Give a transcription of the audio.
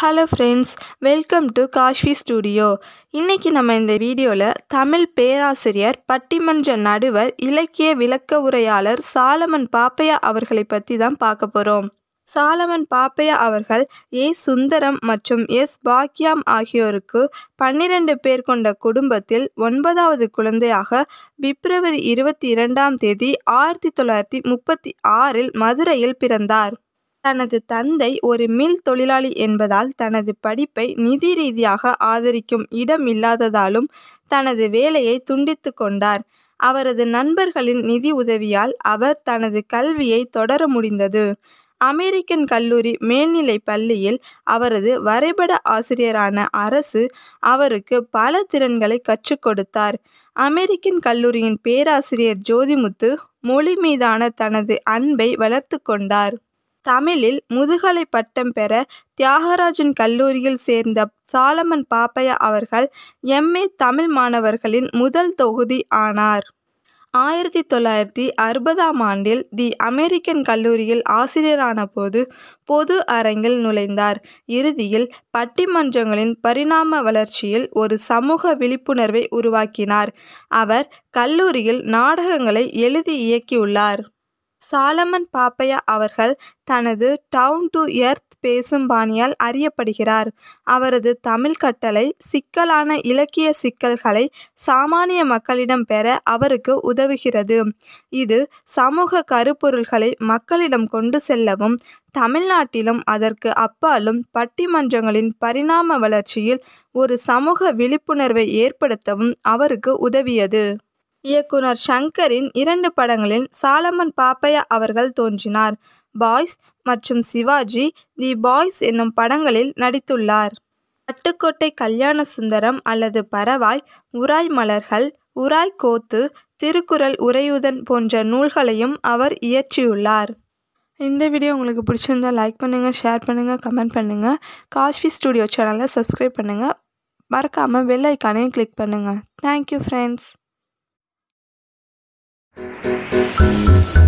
Hello friends welcome to Kashvi studio இன்றைக்கி நம்ம இந்த வீடியோவில் தமிழ் பேராசிரியர் பட்டிமன்ற நடுவர் இலக்கிய விளக்க உரையாளர் சாலமன் பாப்பையா அவர்களை பற்றி தான் பார்க்க போகிறோம் சாலமன் பாப்பையா அவர்கள் ஏ சுந்தரம் மற்றும் எஸ் பாக்யாம் ஆகியோருக்கு பன்னிரண்டு பேர் கொண்ட குடும்பத்தில் ஒன்பதாவது குழந்தையாக பிப்ரவரி இருபத்தி இரண்டாம் தேதி ஆயிரத்தி தொள்ளாயிரத்தி முப்பத்தி ஆறில் மதுரையில் பிறந்தார் தனது தந்தை ஒரு மில் தொழிலாளி என்பதால் தனது படிப்பை நிதி ரீதியாக ஆதரிக்கும் இடம் இல்லாததாலும் தனது வேலையை துண்டித்து கொண்டார் அவரது நண்பர்களின் நிதி உதவியால் அவர் தனது கல்வியை தொடர முடிந்தது அமெரிக்கன் கல்லூரி மேல்நிலை பள்ளியில் அவரது வரைபட ஆசிரியரான அரசு அவருக்கு பல திறன்களை கற்றுக் கொடுத்தார் அமெரிக்கன் கல்லூரியின் பேராசிரியர் ஜோதிமுத்து மொழி மீதான தனது அன்பை வளர்த்து கொண்டார் தமிழில் முதுகலை பட்டம் பெற தியாகராஜன் கல்லூரியில் சேர்ந்த சாலமன் பாப்பையா அவர்கள் எம்ஏ தமிழ் மாணவர்களின் முதல் தொகுதி ஆனார் ஆயிரத்தி தொள்ளாயிரத்தி அறுபதாம் ஆண்டில் தி அமெரிக்கன் கல்லூரியில் ஆசிரியரான போது பொது அரங்கில் நுழைந்தார் இறுதியில் பட்டிமன்றங்களின் பரிணாம வளர்ச்சியில் ஒரு சமூக விழிப்புணர்வை உருவாக்கினார் அவர் கல்லூரியில் நாடகங்களை எழுதி இயக்கியுள்ளார் சாலமன் பாப்பையா அவர்கள் தனது டவுன் டு எர்த் பேசும் பாணியால் அறியப்படுகிறார் அவரது தமிழ் கட்டளை சிக்கலான இலக்கிய சிக்கல்களை சாமானிய மக்களிடம் பெற அவருக்கு உதவுகிறது இது சமூக கருப்பொருள்களை மக்களிடம் கொண்டு செல்லவும் தமிழ்நாட்டிலும் அதற்கு அப்பாலும் பட்டிமன்றங்களின் பரிணாம வளர்ச்சியில் ஒரு சமூக விழிப்புணர்வை ஏற்படுத்தவும் அவருக்கு உதவியது இயக்குனர் ஷங்கரின் இரண்டு படங்களில் சாலமன் பாப்பையா அவர்கள் தோன்றினார் பாய்ஸ் மற்றும் சிவாஜி தி பாய்ஸ் என்னும் படங்களில் நடித்துள்ளார் பட்டுக்கோட்டை கல்யாண சுந்தரம் அல்லது பறவாய் உராய் மலர்கள் உராய் கோத்து திருக்குறள் உரையுதன் போன்ற நூல்களையும் அவர் இயற்றியுள்ளார் இந்த வீடியோ உங்களுக்கு பிடிச்சிருந்தால் லைக் பண்ணுங்கள் ஷேர் பண்ணுங்கள் கமெண்ட் பண்ணுங்கள் காஷ்வி ஸ்டுடியோ சேனலை சப்ஸ்கிரைப் பண்ணுங்கள் மறக்காமல் பெல் ஐக்கானையும் கிளிக் பண்ணுங்கள் தேங்க்யூ ஃப்ரெண்ட்ஸ் Thank you.